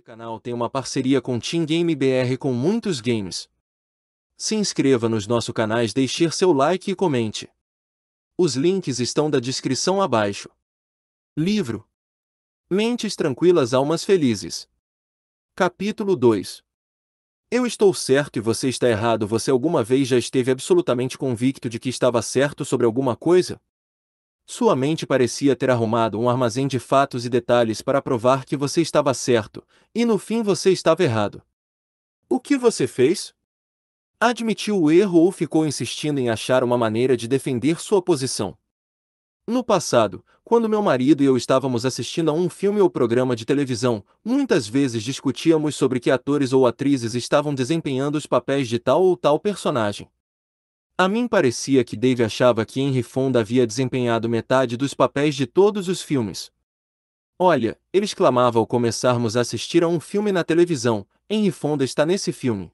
Este canal tem uma parceria com Team Game BR com muitos games. Se inscreva nos nossos canais, deixe seu like e comente. Os links estão da descrição abaixo. Livro Mentes Tranquilas Almas Felizes Capítulo 2 Eu estou certo e você está errado. Você alguma vez já esteve absolutamente convicto de que estava certo sobre alguma coisa? Sua mente parecia ter arrumado um armazém de fatos e detalhes para provar que você estava certo, e no fim você estava errado. O que você fez? Admitiu o erro ou ficou insistindo em achar uma maneira de defender sua posição? No passado, quando meu marido e eu estávamos assistindo a um filme ou programa de televisão, muitas vezes discutíamos sobre que atores ou atrizes estavam desempenhando os papéis de tal ou tal personagem. A mim parecia que Dave achava que Henry Fonda havia desempenhado metade dos papéis de todos os filmes. Olha, ele exclamava ao começarmos a assistir a um filme na televisão, Henry Fonda está nesse filme.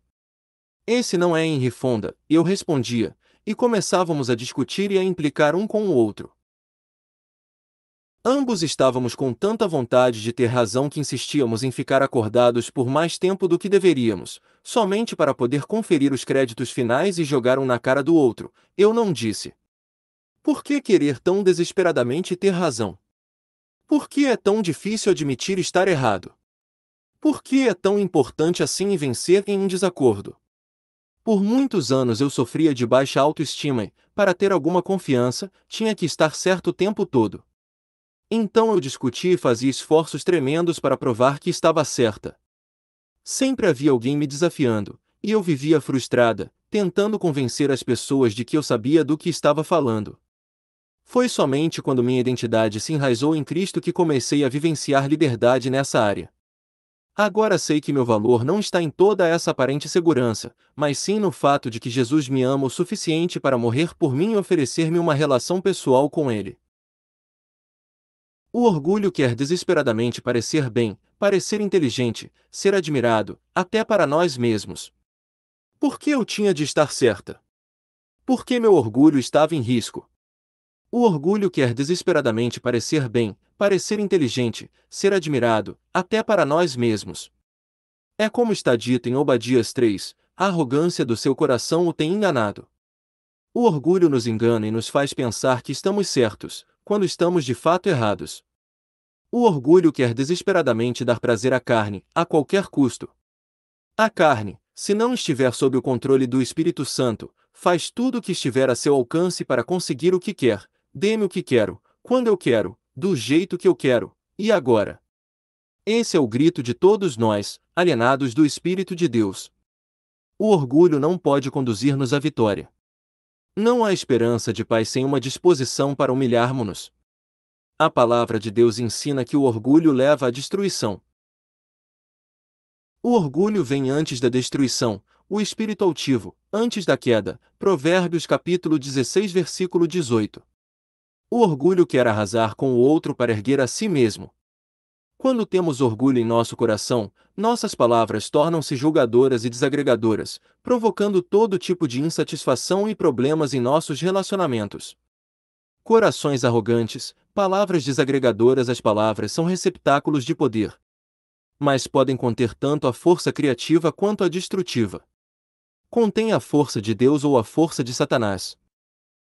Esse não é Henry Fonda, eu respondia, e começávamos a discutir e a implicar um com o outro. Ambos estávamos com tanta vontade de ter razão que insistíamos em ficar acordados por mais tempo do que deveríamos, somente para poder conferir os créditos finais e jogar um na cara do outro. Eu não disse. Por que querer tão desesperadamente ter razão? Por que é tão difícil admitir estar errado? Por que é tão importante assim vencer em um desacordo? Por muitos anos eu sofria de baixa autoestima e, para ter alguma confiança, tinha que estar certo o tempo todo. Então eu discuti e fazia esforços tremendos para provar que estava certa. Sempre havia alguém me desafiando, e eu vivia frustrada, tentando convencer as pessoas de que eu sabia do que estava falando. Foi somente quando minha identidade se enraizou em Cristo que comecei a vivenciar liberdade nessa área. Agora sei que meu valor não está em toda essa aparente segurança, mas sim no fato de que Jesus me ama o suficiente para morrer por mim e oferecer-me uma relação pessoal com Ele. O orgulho quer desesperadamente parecer bem, parecer inteligente, ser admirado, até para nós mesmos. Por que eu tinha de estar certa? Por que meu orgulho estava em risco? O orgulho quer desesperadamente parecer bem, parecer inteligente, ser admirado, até para nós mesmos. É como está dito em Obadias 3, a arrogância do seu coração o tem enganado. O orgulho nos engana e nos faz pensar que estamos certos, quando estamos de fato errados. O orgulho quer desesperadamente dar prazer à carne, a qualquer custo. A carne, se não estiver sob o controle do Espírito Santo, faz tudo o que estiver a seu alcance para conseguir o que quer, dê-me o que quero, quando eu quero, do jeito que eu quero, e agora. Esse é o grito de todos nós, alienados do Espírito de Deus. O orgulho não pode conduzir-nos à vitória. Não há esperança de paz sem uma disposição para humilharmos-nos. A palavra de Deus ensina que o orgulho leva à destruição. O orgulho vem antes da destruição, o espírito altivo, antes da queda. Provérbios capítulo 16, versículo 18. O orgulho quer arrasar com o outro para erguer a si mesmo, quando temos orgulho em nosso coração, nossas palavras tornam-se julgadoras e desagregadoras, provocando todo tipo de insatisfação e problemas em nossos relacionamentos. Corações arrogantes, palavras desagregadoras As palavras são receptáculos de poder. Mas podem conter tanto a força criativa quanto a destrutiva. Contém a força de Deus ou a força de Satanás.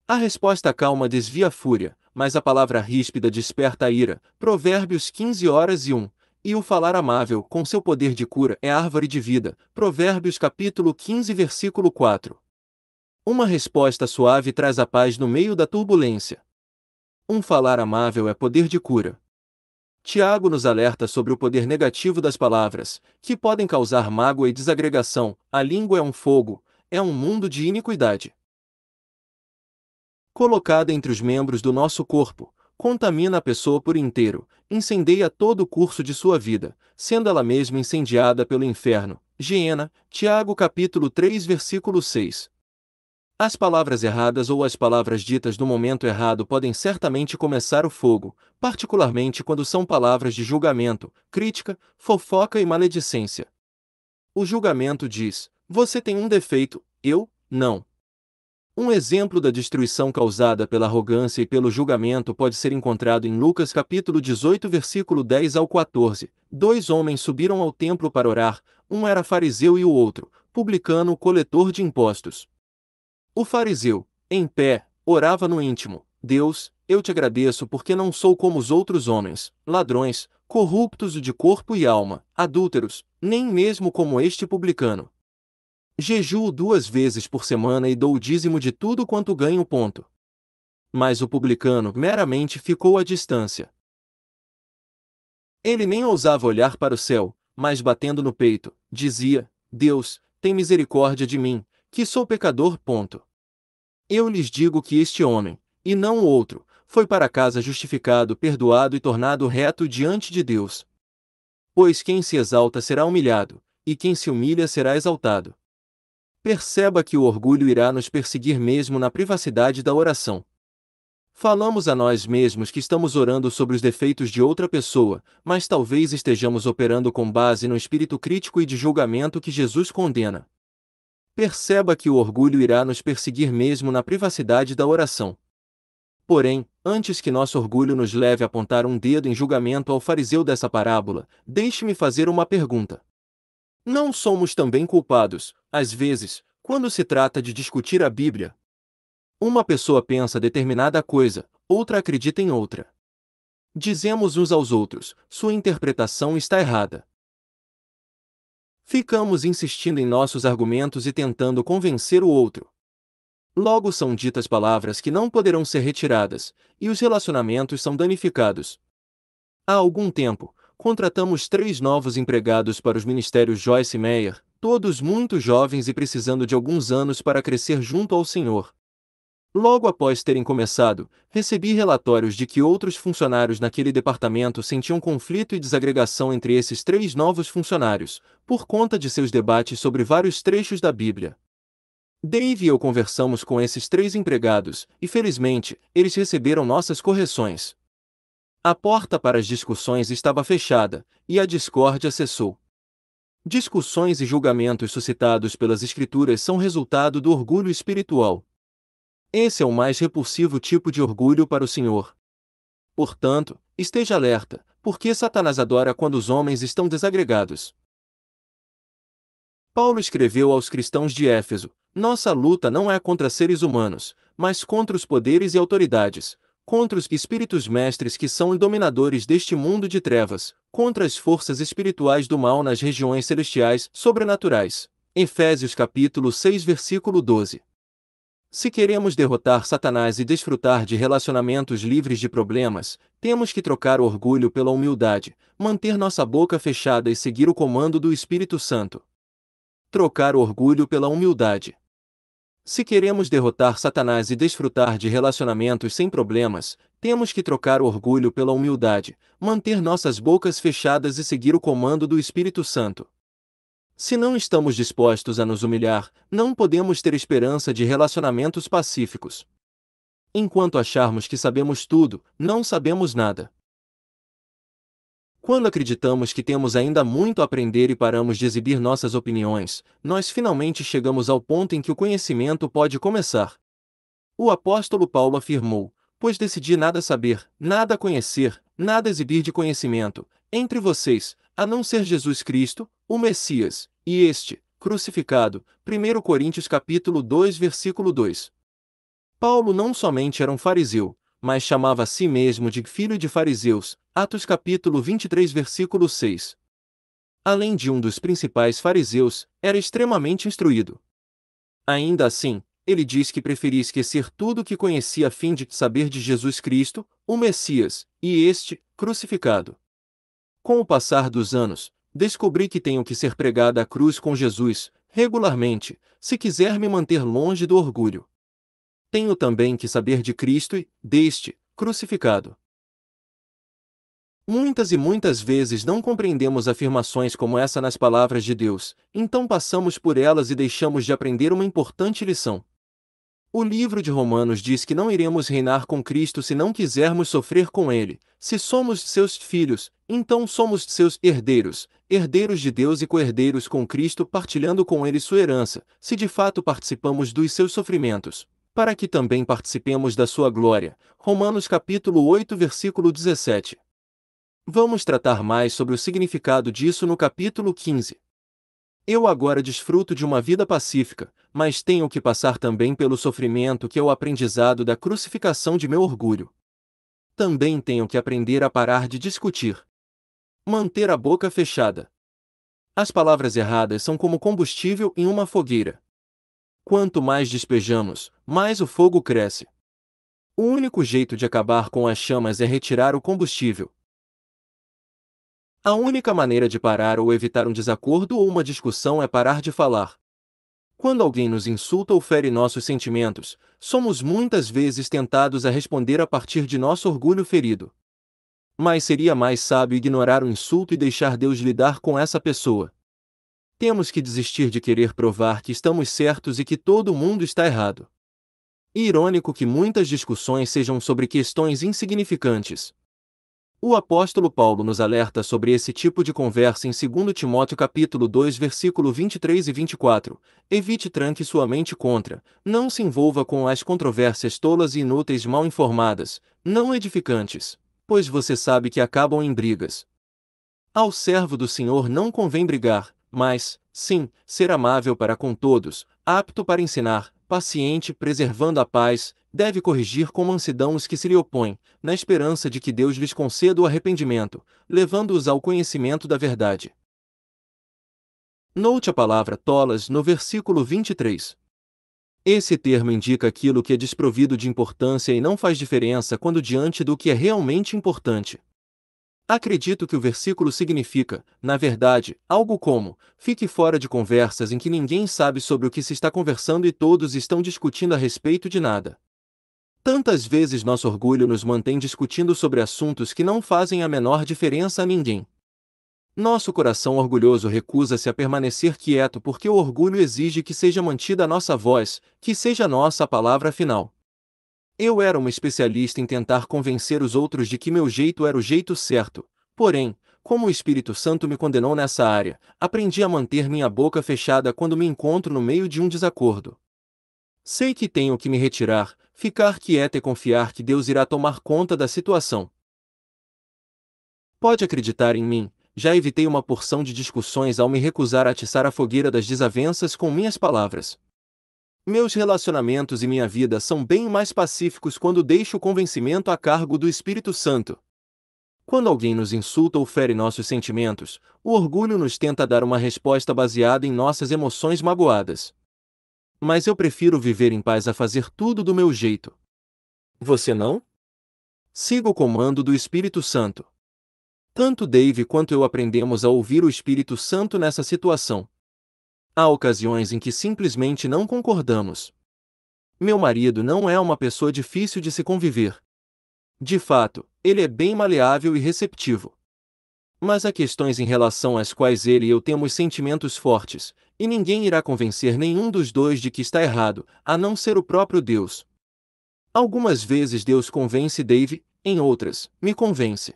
A resposta calma desvia a fúria, mas a palavra ríspida desperta a ira. Provérbios 15 horas e 1. E o falar amável, com seu poder de cura, é árvore de vida. Provérbios capítulo 15, versículo 4. Uma resposta suave traz a paz no meio da turbulência. Um falar amável é poder de cura. Tiago nos alerta sobre o poder negativo das palavras, que podem causar mágoa e desagregação. A língua é um fogo, é um mundo de iniquidade colocada entre os membros do nosso corpo, contamina a pessoa por inteiro, incendeia todo o curso de sua vida, sendo ela mesma incendiada pelo inferno. Hiena, Tiago capítulo 3 versículo 6. As palavras erradas ou as palavras ditas no momento errado podem certamente começar o fogo, particularmente quando são palavras de julgamento, crítica, fofoca e maledicência. O julgamento diz: você tem um defeito, eu, não. Um exemplo da destruição causada pela arrogância e pelo julgamento pode ser encontrado em Lucas capítulo 18, versículo 10 ao 14. Dois homens subiram ao templo para orar, um era fariseu e o outro, publicano coletor de impostos. O fariseu, em pé, orava no íntimo: Deus, eu te agradeço porque não sou como os outros homens, ladrões, corruptos de corpo e alma, adúlteros, nem mesmo como este publicano. Jejuo duas vezes por semana e dou o dízimo de tudo quanto ganho. Ponto. Mas o publicano meramente ficou à distância. Ele nem ousava olhar para o céu, mas batendo no peito, dizia: Deus, tem misericórdia de mim, que sou pecador. Ponto. Eu lhes digo que este homem, e não o outro, foi para casa justificado, perdoado e tornado reto diante de Deus. Pois quem se exalta será humilhado, e quem se humilha será exaltado. Perceba que o orgulho irá nos perseguir mesmo na privacidade da oração. Falamos a nós mesmos que estamos orando sobre os defeitos de outra pessoa, mas talvez estejamos operando com base no espírito crítico e de julgamento que Jesus condena. Perceba que o orgulho irá nos perseguir mesmo na privacidade da oração. Porém, antes que nosso orgulho nos leve a apontar um dedo em julgamento ao fariseu dessa parábola, deixe-me fazer uma pergunta. Não somos também culpados, às vezes, quando se trata de discutir a Bíblia. Uma pessoa pensa determinada coisa, outra acredita em outra. Dizemos uns aos outros: sua interpretação está errada. Ficamos insistindo em nossos argumentos e tentando convencer o outro. Logo são ditas palavras que não poderão ser retiradas, e os relacionamentos são danificados. Há algum tempo, contratamos três novos empregados para os ministérios Joyce Meyer, todos muito jovens e precisando de alguns anos para crescer junto ao Senhor. Logo após terem começado, recebi relatórios de que outros funcionários naquele departamento sentiam conflito e desagregação entre esses três novos funcionários, por conta de seus debates sobre vários trechos da Bíblia. Dave e eu conversamos com esses três empregados, e felizmente, eles receberam nossas correções. A porta para as discussões estava fechada, e a discórdia cessou. Discussões e julgamentos suscitados pelas Escrituras são resultado do orgulho espiritual. Esse é o mais repulsivo tipo de orgulho para o Senhor. Portanto, esteja alerta, porque Satanás adora quando os homens estão desagregados. Paulo escreveu aos cristãos de Éfeso: Nossa luta não é contra seres humanos, mas contra os poderes e autoridades, contra os espíritos mestres que são dominadores deste mundo de trevas, contra as forças espirituais do mal nas regiões celestiais sobrenaturais. Efésios capítulo 6 versículo 12. Se queremos derrotar Satanás e desfrutar de relacionamentos livres de problemas, temos que trocar o orgulho pela humildade, manter nossa boca fechada e seguir o comando do Espírito Santo. Trocar o orgulho pela humildade. Se queremos derrotar Satanás e desfrutar de relacionamentos sem problemas, temos que trocar o orgulho pela humildade, manter nossas bocas fechadas e seguir o comando do Espírito Santo. Se não estamos dispostos a nos humilhar, não podemos ter esperança de relacionamentos pacíficos. Enquanto acharmos que sabemos tudo, não sabemos nada. Quando acreditamos que temos ainda muito a aprender e paramos de exibir nossas opiniões, nós finalmente chegamos ao ponto em que o conhecimento pode começar. O apóstolo Paulo afirmou: Pois decidi nada saber, nada conhecer, nada exibir de conhecimento, entre vocês, a não ser Jesus Cristo, o Messias, e este, crucificado. 1 Coríntios capítulo 2, versículo 2. Paulo não somente era um fariseu, mas chamava a si mesmo de filho de fariseus. Atos capítulo 23, versículo 6. Além de um dos principais fariseus, era extremamente instruído. Ainda assim, ele diz que preferia esquecer tudo o que conhecia a fim de saber de Jesus Cristo, o Messias, e este, crucificado. Com o passar dos anos, descobri que tenho que ser pregada à cruz com Jesus, regularmente, se quiser me manter longe do orgulho tenho também que saber de Cristo e, deste, crucificado. Muitas e muitas vezes não compreendemos afirmações como essa nas palavras de Deus, então passamos por elas e deixamos de aprender uma importante lição. O livro de Romanos diz que não iremos reinar com Cristo se não quisermos sofrer com Ele. Se somos seus filhos, então somos seus herdeiros, herdeiros de Deus e co-herdeiros com Cristo, partilhando com Ele sua herança, se de fato participamos dos seus sofrimentos para que também participemos da sua glória. Romanos capítulo 8, versículo 17. Vamos tratar mais sobre o significado disso no capítulo 15. Eu agora desfruto de uma vida pacífica, mas tenho que passar também pelo sofrimento que é o aprendizado da crucificação de meu orgulho. Também tenho que aprender a parar de discutir. Manter a boca fechada. As palavras erradas são como combustível em uma fogueira. Quanto mais despejamos, mais o fogo cresce. O único jeito de acabar com as chamas é retirar o combustível. A única maneira de parar ou evitar um desacordo ou uma discussão é parar de falar. Quando alguém nos insulta ou fere nossos sentimentos, somos muitas vezes tentados a responder a partir de nosso orgulho ferido. Mas seria mais sábio ignorar o insulto e deixar Deus lidar com essa pessoa. Temos que desistir de querer provar que estamos certos e que todo mundo está errado. irônico que muitas discussões sejam sobre questões insignificantes. O apóstolo Paulo nos alerta sobre esse tipo de conversa em 2 Timóteo capítulo 2, versículo 23 e 24. Evite tranque sua mente contra, não se envolva com as controvérsias tolas e inúteis mal informadas, não edificantes, pois você sabe que acabam em brigas. Ao servo do Senhor não convém brigar, mas, sim, ser amável para com todos, apto para ensinar, paciente preservando a paz, deve corrigir com mansidão os que se lhe opõem, na esperança de que Deus lhes conceda o arrependimento, levando-os ao conhecimento da verdade. Note a palavra tolas no versículo 23. Esse termo indica aquilo que é desprovido de importância e não faz diferença quando diante do que é realmente importante. Acredito que o versículo significa, na verdade, algo como: fique fora de conversas em que ninguém sabe sobre o que se está conversando e todos estão discutindo a respeito de nada. Tantas vezes nosso orgulho nos mantém discutindo sobre assuntos que não fazem a menor diferença a ninguém. Nosso coração orgulhoso recusa-se a permanecer quieto porque o orgulho exige que seja mantida a nossa voz, que seja nossa palavra final. Eu era uma especialista em tentar convencer os outros de que meu jeito era o jeito certo, porém, como o Espírito Santo me condenou nessa área, aprendi a manter minha boca fechada quando me encontro no meio de um desacordo. Sei que tenho que me retirar, ficar quieta e confiar que Deus irá tomar conta da situação. Pode acreditar em mim, já evitei uma porção de discussões ao me recusar a atiçar a fogueira das desavenças com minhas palavras. Meus relacionamentos e minha vida são bem mais pacíficos quando deixo o convencimento a cargo do Espírito Santo. Quando alguém nos insulta ou fere nossos sentimentos, o orgulho nos tenta dar uma resposta baseada em nossas emoções magoadas. Mas eu prefiro viver em paz a fazer tudo do meu jeito. Você não? Siga o comando do Espírito Santo. Tanto Dave quanto eu aprendemos a ouvir o Espírito Santo nessa situação. Há ocasiões em que simplesmente não concordamos. Meu marido não é uma pessoa difícil de se conviver. De fato, ele é bem maleável e receptivo. Mas há questões em relação às quais ele e eu temos sentimentos fortes, e ninguém irá convencer nenhum dos dois de que está errado, a não ser o próprio Deus. Algumas vezes Deus convence Dave, em outras, me convence.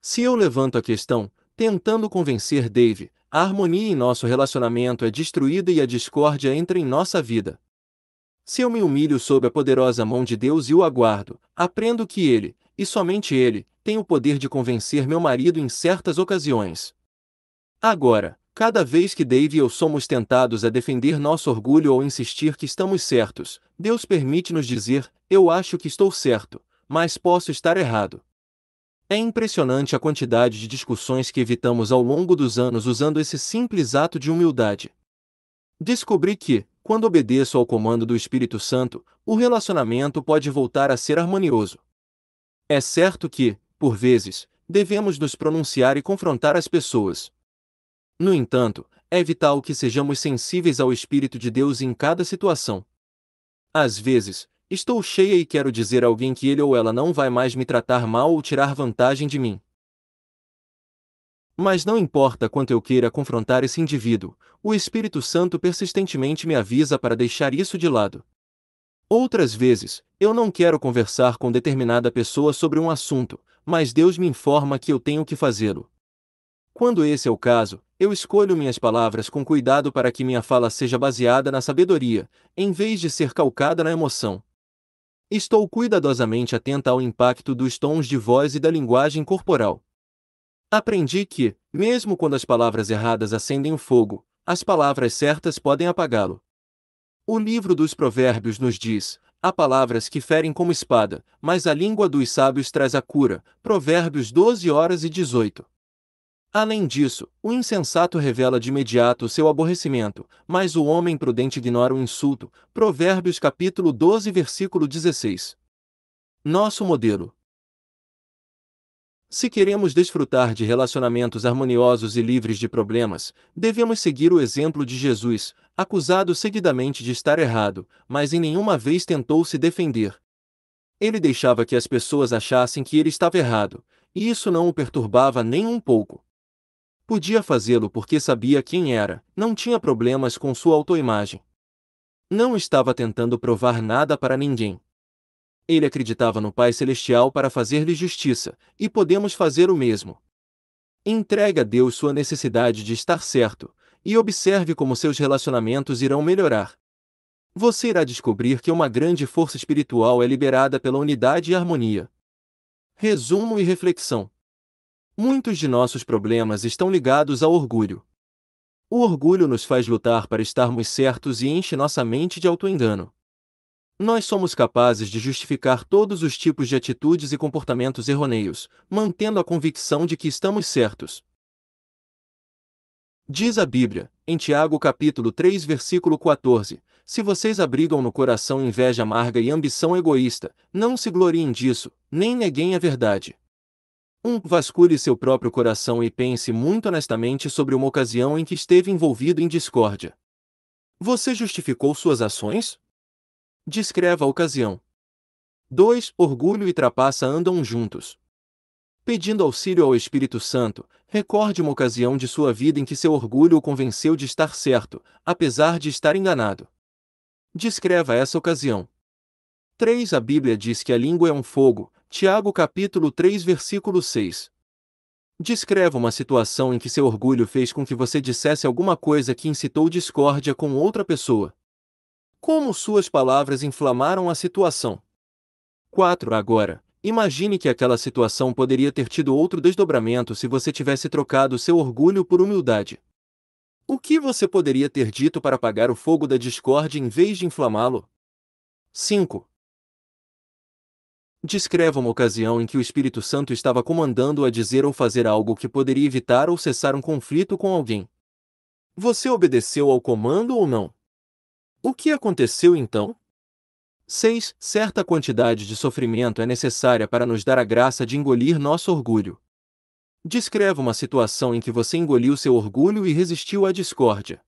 Se eu levanto a questão, tentando convencer Dave, a harmonia em nosso relacionamento é destruída e a discórdia entra em nossa vida. Se eu me humilho sob a poderosa mão de Deus e o aguardo, aprendo que Ele, e somente Ele, tem o poder de convencer meu marido em certas ocasiões. Agora, cada vez que Dave e eu somos tentados a defender nosso orgulho ou insistir que estamos certos, Deus permite nos dizer: Eu acho que estou certo, mas posso estar errado. É impressionante a quantidade de discussões que evitamos ao longo dos anos usando esse simples ato de humildade. Descobri que, quando obedeço ao comando do Espírito Santo, o relacionamento pode voltar a ser harmonioso. É certo que, por vezes, devemos nos pronunciar e confrontar as pessoas. No entanto, é vital que sejamos sensíveis ao Espírito de Deus em cada situação. Às vezes, Estou cheia e quero dizer a alguém que ele ou ela não vai mais me tratar mal ou tirar vantagem de mim. Mas não importa quanto eu queira confrontar esse indivíduo, o Espírito Santo persistentemente me avisa para deixar isso de lado. Outras vezes, eu não quero conversar com determinada pessoa sobre um assunto, mas Deus me informa que eu tenho que fazê-lo. Quando esse é o caso, eu escolho minhas palavras com cuidado para que minha fala seja baseada na sabedoria, em vez de ser calcada na emoção. Estou cuidadosamente atenta ao impacto dos tons de voz e da linguagem corporal. Aprendi que, mesmo quando as palavras erradas acendem o fogo, as palavras certas podem apagá-lo. O livro dos Provérbios nos diz: há palavras que ferem como espada, mas a língua dos sábios traz a cura. Provérbios 12 horas e 18. Além disso, o insensato revela de imediato seu aborrecimento, mas o homem prudente ignora o insulto. Provérbios capítulo 12, versículo 16. Nosso modelo. Se queremos desfrutar de relacionamentos harmoniosos e livres de problemas, devemos seguir o exemplo de Jesus, acusado seguidamente de estar errado, mas em nenhuma vez tentou se defender. Ele deixava que as pessoas achassem que ele estava errado, e isso não o perturbava nem um pouco. Podia fazê-lo porque sabia quem era, não tinha problemas com sua autoimagem. Não estava tentando provar nada para ninguém. Ele acreditava no Pai Celestial para fazer-lhe justiça, e podemos fazer o mesmo. Entregue a Deus sua necessidade de estar certo, e observe como seus relacionamentos irão melhorar. Você irá descobrir que uma grande força espiritual é liberada pela unidade e harmonia. Resumo e reflexão. Muitos de nossos problemas estão ligados ao orgulho. O orgulho nos faz lutar para estarmos certos e enche nossa mente de autoengano. Nós somos capazes de justificar todos os tipos de atitudes e comportamentos errôneos, mantendo a convicção de que estamos certos. Diz a Bíblia, em Tiago capítulo 3, versículo 14: Se vocês abrigam no coração inveja amarga e ambição egoísta, não se gloriem disso, nem neguem a verdade. 1. Um, vasculhe seu próprio coração e pense muito honestamente sobre uma ocasião em que esteve envolvido em discórdia. Você justificou suas ações? Descreva a ocasião. 2. Orgulho e trapaça andam juntos. Pedindo auxílio ao Espírito Santo, recorde uma ocasião de sua vida em que seu orgulho o convenceu de estar certo, apesar de estar enganado. Descreva essa ocasião. 3. A Bíblia diz que a língua é um fogo, Tiago capítulo 3 versículo 6. Descreva uma situação em que seu orgulho fez com que você dissesse alguma coisa que incitou discórdia com outra pessoa. Como suas palavras inflamaram a situação? 4. Agora, imagine que aquela situação poderia ter tido outro desdobramento se você tivesse trocado seu orgulho por humildade. O que você poderia ter dito para apagar o fogo da discórdia em vez de inflamá-lo? 5. Descreva uma ocasião em que o Espírito Santo estava comandando a dizer ou fazer algo que poderia evitar ou cessar um conflito com alguém. Você obedeceu ao comando ou não? O que aconteceu então? 6. Certa quantidade de sofrimento é necessária para nos dar a graça de engolir nosso orgulho. Descreva uma situação em que você engoliu seu orgulho e resistiu à discórdia.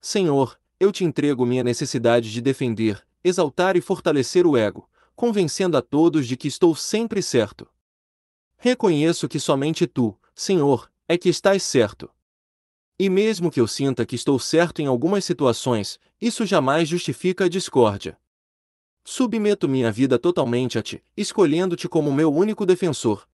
Senhor, eu te entrego minha necessidade de defender, exaltar e fortalecer o ego, convencendo a todos de que estou sempre certo. Reconheço que somente tu, Senhor, é que estás certo. E mesmo que eu sinta que estou certo em algumas situações, isso jamais justifica a discórdia. Submeto minha vida totalmente a ti, escolhendo-te como meu único defensor,